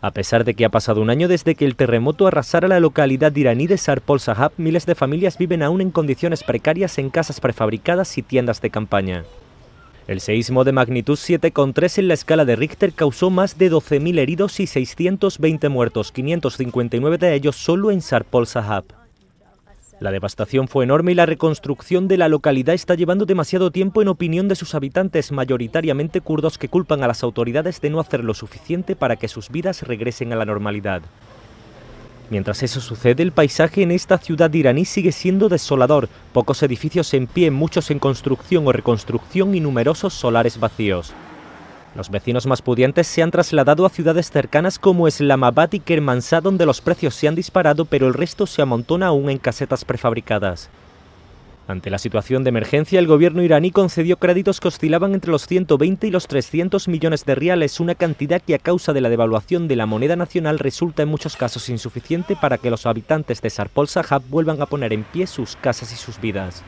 A pesar de que ha pasado un año desde que el terremoto arrasara la localidad iraní de Sarpol Sahab, miles de familias viven aún en condiciones precarias en casas prefabricadas y tiendas de campaña. El seísmo de magnitud 7,3 en la escala de Richter causó más de 12.000 heridos y 620 muertos, 559 de ellos solo en Sarpol Sahab. La devastación fue enorme y la reconstrucción de la localidad está llevando demasiado tiempo en opinión de sus habitantes, mayoritariamente kurdos, que culpan a las autoridades de no hacer lo suficiente para que sus vidas regresen a la normalidad. Mientras eso sucede, el paisaje en esta ciudad iraní sigue siendo desolador, pocos edificios en pie, muchos en construcción o reconstrucción y numerosos solares vacíos. Los vecinos más pudientes se han trasladado a ciudades cercanas como Islamabad y Kermansá, donde los precios se han disparado, pero el resto se amontona aún en casetas prefabricadas. Ante la situación de emergencia, el gobierno iraní concedió créditos que oscilaban entre los 120 y los 300 millones de reales, una cantidad que a causa de la devaluación de la moneda nacional resulta en muchos casos insuficiente para que los habitantes de Sarpol Sahab vuelvan a poner en pie sus casas y sus vidas.